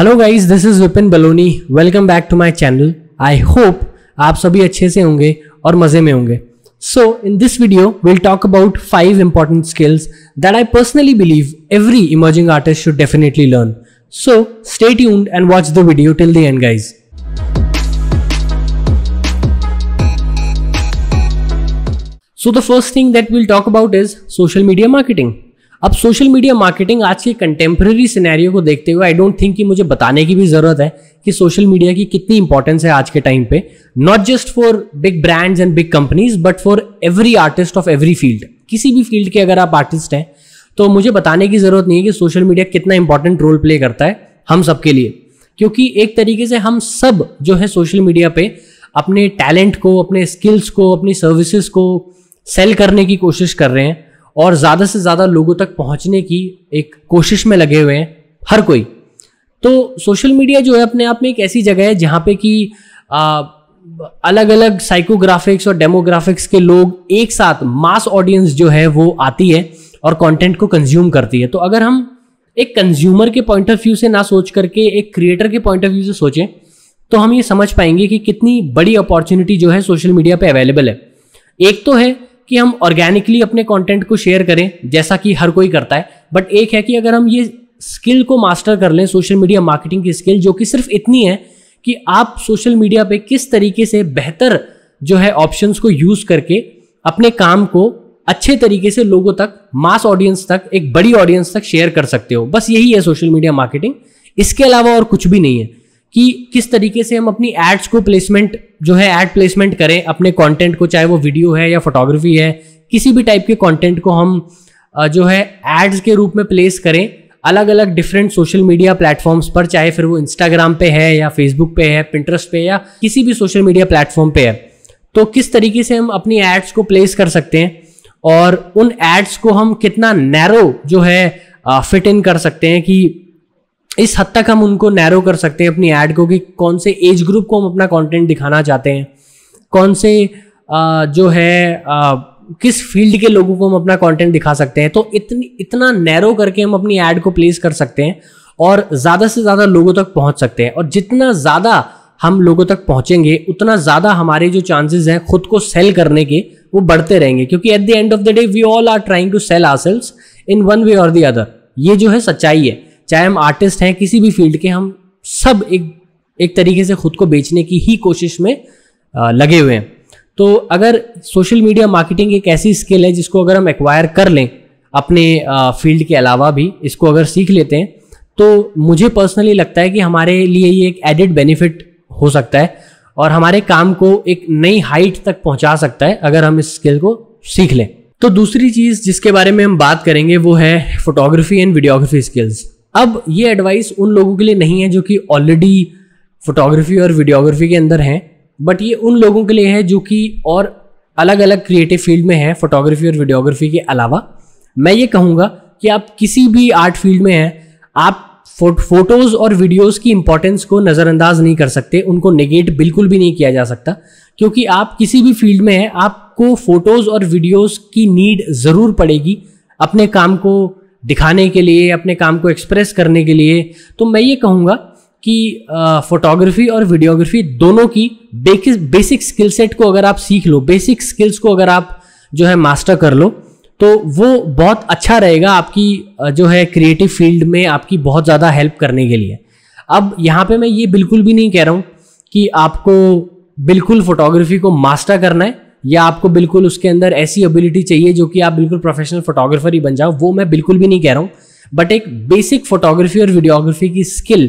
Hello guys this is Vipin Baloni welcome back to my channel I hope आप सभी अच्छे से होंगे और मज़े में होंगे so in this video will talk about five important skills that I personally believe every emerging artist should definitely learn so stay tuned and watch the video till the end guys So the first thing that we'll talk about is social media marketing. अब social media marketing आज के contemporary scenario को देखते हुए I don't think कि मुझे बताने की भी जरूरत है कि सोशल मीडिया की कितनी इंपॉर्टेंस है आज के टाइम पे not just for big brands and big companies but for every artist of every field किसी भी फील्ड के अगर आप आर्टिस्ट हैं तो मुझे बताने की जरूरत नहीं है कि सोशल मीडिया कितना इंपॉर्टेंट रोल प्ले करता है हम सबके लिए क्योंकि एक तरीके से हम सब जो है सोशल मीडिया पे अपने टैलेंट को अपने स्किल्स को अपनी सर्विसेज को सेल करने की कोशिश कर रहे हैं और ज़्यादा से ज़्यादा लोगों तक पहुंचने की एक कोशिश में लगे हुए हैं हर कोई तो सोशल मीडिया जो है अपने आप में एक ऐसी जगह है जहाँ पे कि अलग अलग साइकोग्राफिक्स और डेमोग्राफिक्स के लोग एक साथ मास ऑडियंस जो है वो आती है और कंटेंट को कंज्यूम करती है तो अगर हम एक कंज्यूमर के पॉइंट ऑफ व्यू से ना सोच करके एक क्रिएटर के पॉइंट ऑफ व्यू से सोचें तो हम ये समझ पाएंगे कि कितनी बड़ी अपॉर्चुनिटी जो है सोशल मीडिया पे अवेलेबल है एक तो है कि हम ऑर्गेनिकली अपने कंटेंट को शेयर करें जैसा कि हर कोई करता है बट एक है कि अगर हम ये स्किल को मास्टर कर लें सोशल मीडिया मार्केटिंग की स्किल जो कि सिर्फ इतनी है कि आप सोशल मीडिया पे किस तरीके से बेहतर जो है ऑप्शंस को यूज़ करके अपने काम को अच्छे तरीके से लोगों तक मास ऑडियंस तक एक बड़ी ऑडियंस तक शेयर कर सकते हो बस यही है सोशल मीडिया मार्केटिंग इसके अलावा और कुछ भी नहीं है कि किस तरीके से हम अपनी एड्स को प्लेसमेंट जो है एड प्लेसमेंट करें अपने कंटेंट को चाहे वो वीडियो है या फोटोग्राफी है किसी भी टाइप के कंटेंट को हम जो है एड्स के रूप में प्लेस करें अलग अलग डिफरेंट सोशल मीडिया प्लेटफॉर्म्स पर चाहे फिर वो इंस्टाग्राम पे है या फेसबुक पे है पिंटरेस्ट पे या किसी भी सोशल मीडिया प्लेटफॉर्म पे है तो किस तरीके से हम अपनी एड्स को प्लेस कर सकते हैं और उन एड्स को हम कितना नैरो जो है फिट इन कर सकते हैं कि इस हद तक हम उनको नैरो कर सकते हैं अपनी ऐड को कि कौन से एज ग्रुप को हम अपना कंटेंट दिखाना चाहते हैं कौन से आ, जो है आ, किस फील्ड के लोगों को हम अपना कंटेंट दिखा सकते हैं तो इतनी इतना नैरो करके हम अपनी ऐड को प्लेस कर सकते हैं और ज़्यादा से ज़्यादा लोगों तक पहुंच सकते हैं और जितना ज़्यादा हम लोगों तक पहुंचेंगे उतना ज़्यादा हमारे जो चांसेस हैं खुद को सेल करने के वो बढ़ते रहेंगे क्योंकि at the end of the day we all are trying to sell our sales in one way और दी अदर ये जो है सच्चाई है चाहे हम आर्टिस्ट हैं किसी भी फील्ड के हम सब एक एक तरीके से खुद को बेचने की ही कोशिश में लगे हुए हैं तो अगर सोशल मीडिया मार्केटिंग एक ऐसी स्किल है जिसको अगर हम एक्वायर कर लें अपने फील्ड के अलावा भी इसको अगर सीख लेते हैं तो मुझे पर्सनली लगता है कि हमारे लिए ये एक एडिड बेनिफिट हो सकता है और हमारे काम को एक नई हाइट तक पहुंचा सकता है अगर हम इस स्किल को सीख लें तो दूसरी चीज़ जिसके बारे में हम बात करेंगे वो है फोटोग्राफी एंड वीडियोग्राफी स्किल्स अब ये एडवाइस उन लोगों के लिए नहीं है जो कि ऑलरेडी फोटोग्राफी और वीडियोग्राफी के अंदर हैं बट ये उन लोगों के लिए है जो कि और अलग अलग क्रिएटिव फील्ड में है फोटोग्राफी और वीडियोग्राफी के अलावा मैं ये कहूँगा कि आप किसी भी आर्ट फील्ड में हैं आप फोटोज़ और वीडियोस की इंपॉर्टेंस को नज़रअंदाज नहीं कर सकते उनको नेगेट बिल्कुल भी नहीं किया जा सकता क्योंकि आप किसी भी फील्ड में हैं आपको फोटोज़ और वीडियोस की नीड ज़रूर पड़ेगी अपने काम को दिखाने के लिए अपने काम को एक्सप्रेस करने के लिए तो मैं ये कहूँगा कि फोटोग्राफी और वीडियोग्राफी दोनों की बेसिक बेसिक स्किल सेट को अगर आप सीख लो बेसिक स्किल्स को अगर आप जो है मास्टर कर लो तो वो बहुत अच्छा रहेगा आपकी जो है क्रिएटिव फील्ड में आपकी बहुत ज़्यादा हेल्प करने के लिए अब यहाँ पे मैं ये बिल्कुल भी नहीं कह रहा हूँ कि आपको बिल्कुल फोटोग्राफी को मास्टर करना है या आपको बिल्कुल उसके अंदर ऐसी एबिलिटी चाहिए जो कि आप बिल्कुल प्रोफेशनल फोटोग्राफर ही बन जाओ वो मैं बिल्कुल भी नहीं कह रहा हूँ बट एक बेसिक फोटोग्राफी और वीडियोग्राफी की स्किल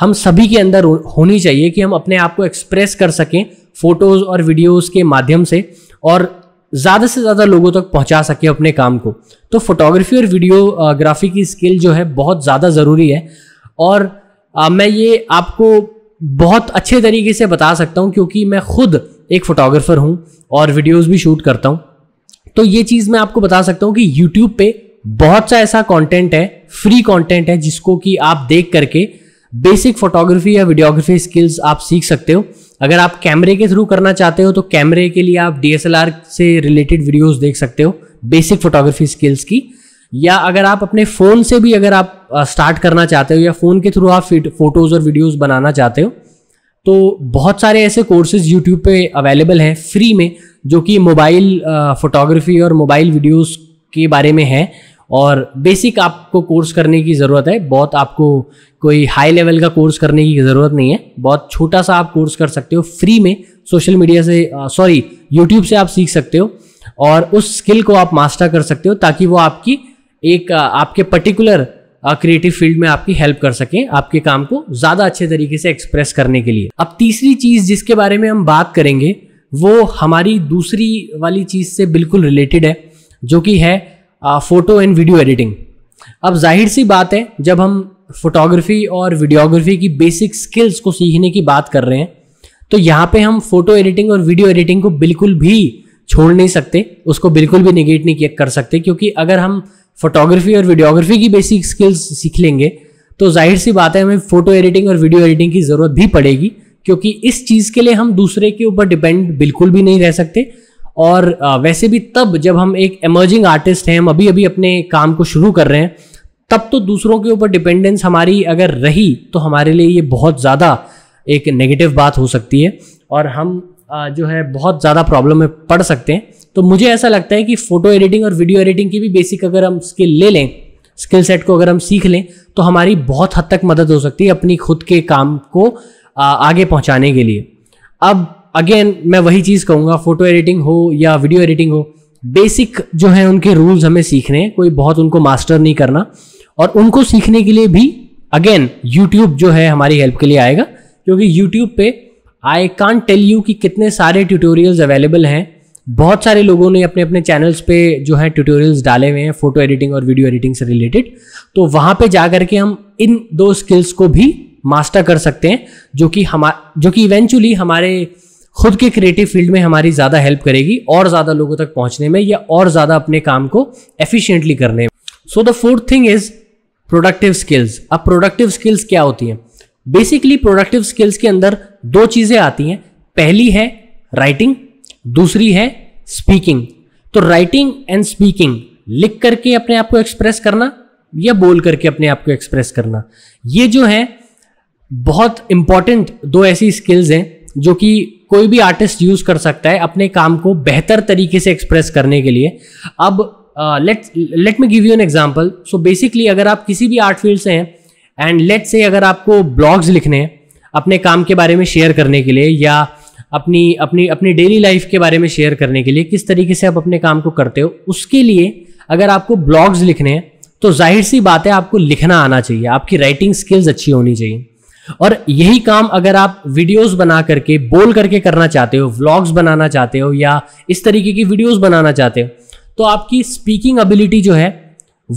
हम सभी के अंदर होनी चाहिए कि हम अपने आप को एक्सप्रेस कर सकें फोटोज़ और वीडियोज़ के माध्यम से और ज़्यादा से ज़्यादा लोगों तक पहुँचा सकें अपने काम को तो फोटोग्राफी और वीडियोग्राफी की स्किल जो है बहुत ज़्यादा ज़रूरी है और आ, मैं ये आपको बहुत अच्छे तरीके से बता सकता हूँ क्योंकि मैं खुद एक फोटोग्राफर हूँ और वीडियोज़ भी शूट करता हूँ तो ये चीज़ मैं आपको बता सकता हूँ कि यूट्यूब पे बहुत सा ऐसा कंटेंट है फ्री कंटेंट है जिसको कि आप देख करके बेसिक फोटोग्राफी या वीडियोग्राफी स्किल्स आप सीख सकते हो अगर आप कैमरे के थ्रू करना चाहते हो तो कैमरे के लिए आप डी से रिलेटेड वीडियोस देख सकते हो बेसिक फोटोग्राफी स्किल्स की या अगर आप अपने फ़ोन से भी अगर आप स्टार्ट करना चाहते हो या फ़ोन के थ्रू आप फोटोज़ और वीडियोज़ बनाना चाहते हो तो बहुत सारे ऐसे कोर्सेज यूट्यूब पे अवेलेबल हैं फ्री में जो कि मोबाइल फोटोग्राफी और मोबाइल वीडियोस के बारे में है और बेसिक आपको कोर्स करने की ज़रूरत है बहुत आपको कोई हाई लेवल का कोर्स करने की ज़रूरत नहीं है बहुत छोटा सा आप कोर्स कर सकते हो फ्री में सोशल मीडिया से सॉरी यूट्यूब से आप सीख सकते हो और उस स्किल को आप मास्टर कर सकते हो ताकि वो आपकी एक आपके पर्टिकुलर क्रिएटिव फील्ड में आपकी हेल्प कर सकें आपके काम को ज़्यादा अच्छे तरीके से एक्सप्रेस करने के लिए अब तीसरी चीज़ जिसके बारे में हम बात करेंगे वो हमारी दूसरी वाली चीज़ से बिल्कुल रिलेटेड है जो कि है फ़ोटो एंड वीडियो एडिटिंग अब जाहिर सी बात है जब हम फोटोग्राफी और वीडियोग्राफी की बेसिक स्किल्स को सीखने की बात कर रहे हैं तो यहाँ पे हम फोटो एडिटिंग और वीडियो एडिटिंग को बिल्कुल भी छोड़ नहीं सकते उसको बिल्कुल भी निगेट नहीं कर सकते क्योंकि अगर हम फोटोग्राफी और वीडियोग्राफी की बेसिक स्किल्स सीख लेंगे तो जाहिर सी बात है हमें फोटो एडिटिंग और वीडियो एडिटिंग की ज़रूरत भी पड़ेगी क्योंकि इस चीज़ के लिए हम दूसरे के ऊपर डिपेंड बिल्कुल भी नहीं रह सकते और वैसे भी तब जब हम एक एमर्जिंग आर्टिस्ट हैं हम अभी अभी अपने काम को शुरू कर रहे हैं तब तो दूसरों के ऊपर डिपेंडेंस हमारी अगर रही तो हमारे लिए ये बहुत ज़्यादा एक नेगेटिव बात हो सकती है और हम जो है बहुत ज़्यादा प्रॉब्लम में पड़ सकते हैं तो मुझे ऐसा लगता है कि फ़ोटो एडिटिंग और वीडियो एडिटिंग की भी बेसिक अगर हम स्किल ले लें स्किल सेट को अगर हम सीख लें तो हमारी बहुत हद तक मदद हो सकती है अपनी खुद के काम को आगे पहुंचाने के लिए अब अगेन मैं वही चीज़ कहूँगा फ़ोटो एडिटिंग हो या वीडियो एडिटिंग हो बेसिक जो है उनके रूल्स हमें सीखने हैं कोई बहुत उनको मास्टर नहीं करना और उनको सीखने के लिए भी अगेन यूट्यूब जो है हमारी हेल्प के लिए आएगा क्योंकि यूट्यूब पे आई कान टेल यू कि कितने सारे ट्यूटोरियल्स अवेलेबल हैं बहुत सारे लोगों ने अपने अपने चैनल्स पे जो है ट्यूटोरियल्स डाले हुए हैं फोटो एडिटिंग और वीडियो एडिटिंग से रिलेटेड तो वहाँ पे जा करके हम इन दो स्किल्स को भी मास्टर कर सकते हैं जो कि हम जो कि इवेंचुअली हमारे खुद के क्रिएटिव फील्ड में हमारी ज़्यादा हेल्प करेगी और ज़्यादा लोगों तक पहुँचने में या और ज़्यादा अपने काम को एफिशिएंटली करने में so the fourth thing is productive skills अब प्रोडक्टिव स्किल्स क्या होती हैं बेसिकली प्रोडक्टिव स्किल्स के अंदर दो चीजें आती हैं पहली है राइटिंग दूसरी है स्पीकिंग तो राइटिंग एंड स्पीकिंग लिख करके अपने आप को एक्सप्रेस करना या बोल करके अपने आप को एक्सप्रेस करना ये जो है बहुत इंपॉर्टेंट दो ऐसी स्किल्स हैं जो कि कोई भी आर्टिस्ट यूज कर सकता है अपने काम को बेहतर तरीके से एक्सप्रेस करने के लिए अब let let me give you an example so basically अगर आप किसी भी आर्ट फील्ड से हैं एंड लेट से अगर आपको ब्लॉग्स लिखने हैं अपने काम के बारे में शेयर करने के लिए या अपनी अपनी अपनी डेली लाइफ के बारे में शेयर करने के लिए किस तरीके से आप अपने काम को करते हो उसके लिए अगर आपको ब्लॉग्स लिखने हैं तो जाहिर सी बात है आपको लिखना आना चाहिए आपकी राइटिंग स्किल्स अच्छी होनी चाहिए और यही काम अगर आप वीडियोस बना करके बोल करके करना चाहते हो व्लॉग्स बनाना चाहते हो या इस तरीके की वीडियोस बनाना चाहते हो तो आपकी स्पीकिंग एबिलिटी जो है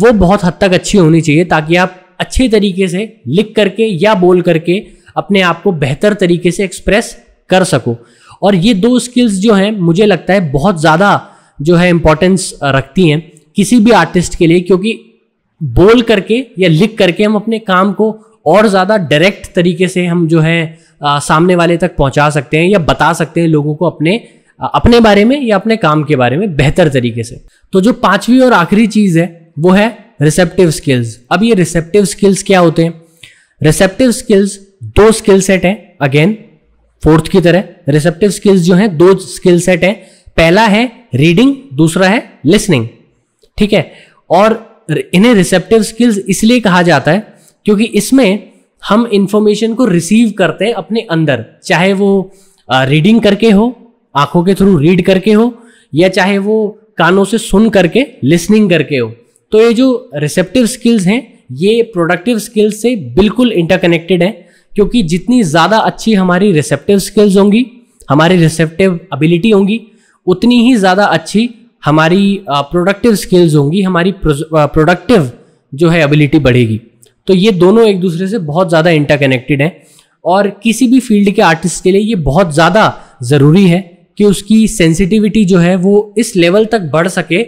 वो बहुत हद तक अच्छी होनी चाहिए ताकि आप अच्छे तरीके से लिख करके या बोल करके अपने आप को बेहतर तरीके से एक्सप्रेस कर सको और ये दो स्किल्स जो हैं मुझे लगता है बहुत ज़्यादा जो है इम्पोर्टेंस रखती हैं किसी भी आर्टिस्ट के लिए क्योंकि बोल करके या लिख करके हम अपने काम को और ज़्यादा डायरेक्ट तरीके से हम जो है आ, सामने वाले तक पहुंचा सकते हैं या बता सकते हैं लोगों को अपने आ, अपने बारे में या अपने काम के बारे में बेहतर तरीके से तो जो पांचवी और आखिरी चीज़ है वो है रिसेप्टिव स्किल्स अब ये रिसेप्टिव स्किल्स क्या होते हैं रिसेप्टिव स्किल्स दो स्किल सेट है अगेन फोर्थ की तरह रिसेप्टिव स्किल्स जो है दो स्किल सेट है पहला है रीडिंग दूसरा है लिसनिंग ठीक है और इन्हें रिसेप्टिव स्किल्स इसलिए कहा जाता है क्योंकि इसमें हम इंफॉर्मेशन को रिसीव करते हैं अपने अंदर चाहे वो रीडिंग करके हो आंखों के थ्रू रीड करके हो या चाहे वो कानों से सुन करके लिसनिंग करके हो तो ये जो रिसेप्टिव स्किल्स हैं ये प्रोडक्टिव स्किल्स से बिल्कुल इंटरकनेक्टेड है क्योंकि जितनी ज़्यादा अच्छी हमारी रिसेप्टिव स्किल्स होंगी हमारी रिसेप्टिव एबिलिटी होंगी उतनी ही ज़्यादा अच्छी हमारी प्रोडक्टिव स्किल्स होंगी हमारी प्रोडक्टिव जो है एबिलिटी बढ़ेगी तो ये दोनों एक दूसरे से बहुत ज़्यादा इंटरकनेक्टेड हैं और किसी भी फील्ड के आर्टिस्ट के लिए ये बहुत ज़्यादा ज़रूरी है कि उसकी सेंसिटिविटी जो है वो इस लेवल तक बढ़ सके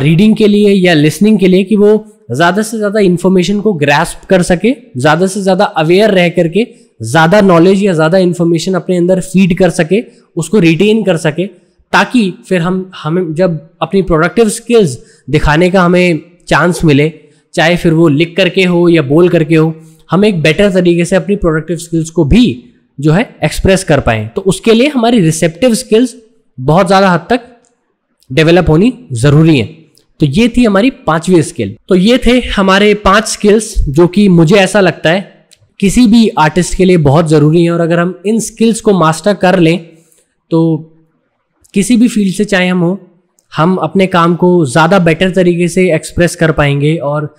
रीडिंग के लिए या लिसनिंग के लिए कि वो ज़्यादा से ज़्यादा इन्फॉर्मेशन को ग्रैस्प कर सके ज़्यादा से ज़्यादा अवेयर रह करके ज़्यादा नॉलेज या ज़्यादा इन्फॉर्मेशन अपने अंदर फीड कर सके उसको रिटेन कर सके ताकि फिर हम हमें जब अपनी प्रोडक्टिव स्किल्स दिखाने का हमें चांस मिले चाहे फिर वो लिख करके हो या बोल करके हो हम एक बेटर तरीके से अपनी प्रोडक्टिव स्किल्स को भी जो है एक्सप्रेस कर पाएँ तो उसके लिए हमारी रिसेप्टिव स्किल्स बहुत ज़्यादा हद तक डेवलप होनी जरूरी है तो ये थी हमारी पांचवी स्किल तो ये थे हमारे पांच स्किल्स जो कि मुझे ऐसा लगता है किसी भी आर्टिस्ट के लिए बहुत ज़रूरी है और अगर हम इन स्किल्स को मास्टर कर लें तो किसी भी फील्ड से चाहे हम हो हम अपने काम को ज़्यादा बेटर तरीके से एक्सप्रेस कर पाएंगे और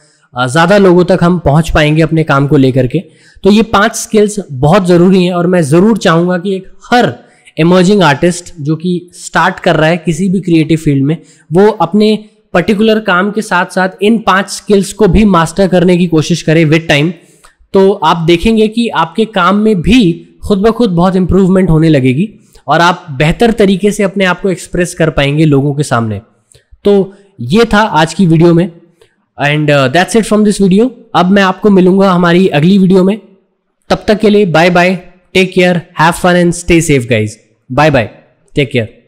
ज़्यादा लोगों तक हम पहुंच पाएंगे अपने काम को लेकर के तो ये पांच स्किल्स बहुत ज़रूरी हैं और मैं ज़रूर चाहूँगा कि एक हर इमर्जिंग आर्टिस्ट जो कि स्टार्ट कर रहा है किसी भी क्रिएटिव फील्ड में वो अपने पर्टिकुलर काम के साथ साथ इन पांच स्किल्स को भी मास्टर करने की कोशिश करें विद टाइम तो आप देखेंगे कि आपके काम में भी खुद ब खुद बहुत इंप्रूवमेंट होने लगेगी और आप बेहतर तरीके से अपने आप को एक्सप्रेस कर पाएंगे लोगों के सामने तो ये था आज की वीडियो में and that's it from this video अब मैं आपको मिलूंगा हमारी अगली वीडियो में तब तक के लिए bye bye Take care, have fun, and stay safe, guys. Bye bye. Take care.